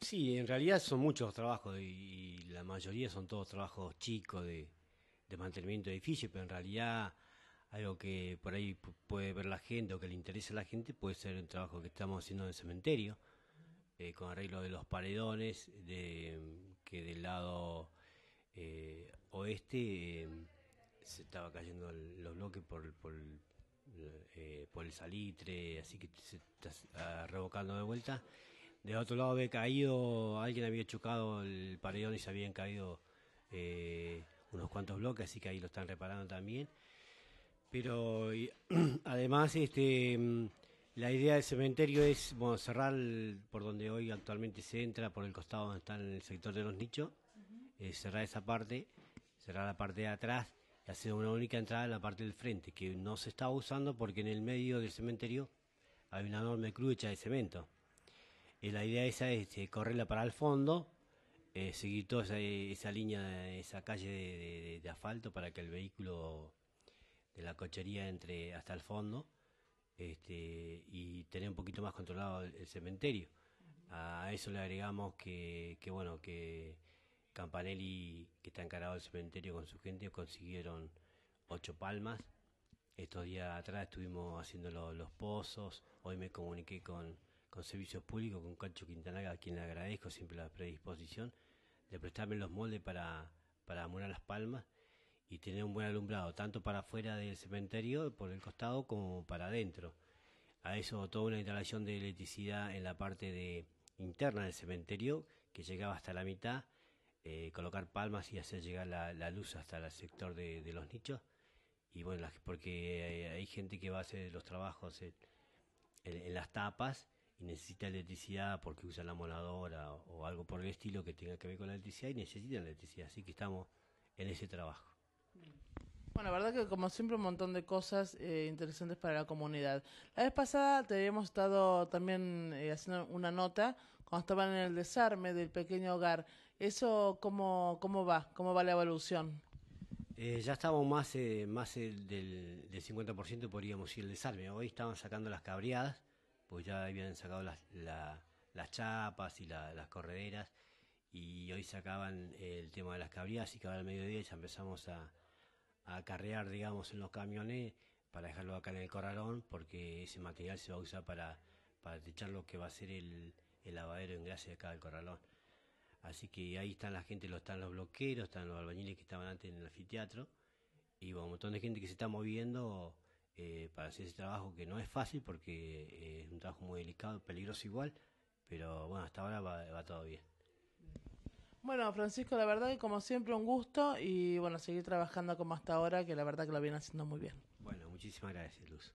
Sí, en realidad son muchos trabajos y, la mayoría son todos trabajos chicos de, mantenimiento de edificios, pero en realidad algo que por ahí puede ver la gente o que le interesa a la gente puede ser el trabajo que estamos haciendo en el cementerio, eh, con arreglo de los paredones, que del lado eh, oeste eh, se estaba cayendo los bloques por, por el salitre, así que se está ah, revocando de vuelta. Del otro lado había caído, alguien había chocado el paredón y se habían caído eh, unos cuantos bloques, así que ahí lo están reparando también. Pero además, este, mm, la idea del cementerio es cerrar por donde hoy actualmente se entra, por el costado donde está el sector de los nichos, cerrar esa parte, cerrar la parte de atrás y hacer una única entrada en la parte del frente, que no se está usando porque en el medio del cementerio hay una enorme crucha de cemento eh, la idea esa es eh, correrla para el fondo, eh, seguir toda esa, línea, esa calle de, asfalto para que el vehículo de la cochería entre hasta el fondo este, y tener un poquito más controlado el, cementerio. A eso le agregamos que, bueno, que Campanelli, que está encargado del cementerio con su gente, consiguieron ocho palmas. Estos días atrás estuvimos haciendo los pozos, hoy me comuniqué con con Servicios Públicos, con Cacho Quintanaga, a quien le agradezco siempre la predisposición de prestarme los moldes para, para las palmas y tener un buen alumbrado, tanto para afuera del cementerio, por el costado, como para adentro. A eso toda una instalación de electricidad en la parte de, interna del cementerio, que llegaba hasta la mitad, eh, colocar palmas y hacer llegar la, luz hasta el sector de, los nichos. Y bueno, porque eh, hay, gente que va a hacer los trabajos en las tapas y necesita electricidad porque usa la moladora o, algo por el estilo que tenga que ver con la electricidad y necesita electricidad. Así que estamos en ese trabajo. Bueno, la verdad que como siempre un montón de cosas eh, interesantes para la comunidad. La vez pasada te habíamos estado también eh, haciendo una nota cuando estaban en el desarme del pequeño hogar. ¿Eso cómo, cómo va? ¿Cómo va la evolución? Eh, ya estamos más, más del, del 50% podríamos ir al desarme. Hoy estaban sacando las cabreadas pues ya habían sacado las, chapas y las correderas y hoy sacaban el tema de las cabrías y que ahora al mediodía ya empezamos a, a acarrear, digamos, en los camiones para dejarlo acá en el corralón porque ese material se va a usar para, para lo que va a ser el, lavadero en gracia acá del corralón. Así que ahí están la gente, lo están los bloqueros, están los albañiles que estaban antes en el anfiteatro y un montón de gente que se está moviendo eh, para hacer ese trabajo que no es fácil porque eh, es un trabajo muy delicado, peligroso igual, pero bueno, hasta ahora va, todo bien. Bueno, Francisco, la verdad que como siempre un gusto y bueno, seguir trabajando como hasta ahora, que la verdad que lo viene haciendo muy bien. Bueno, muchísimas gracias, Luz.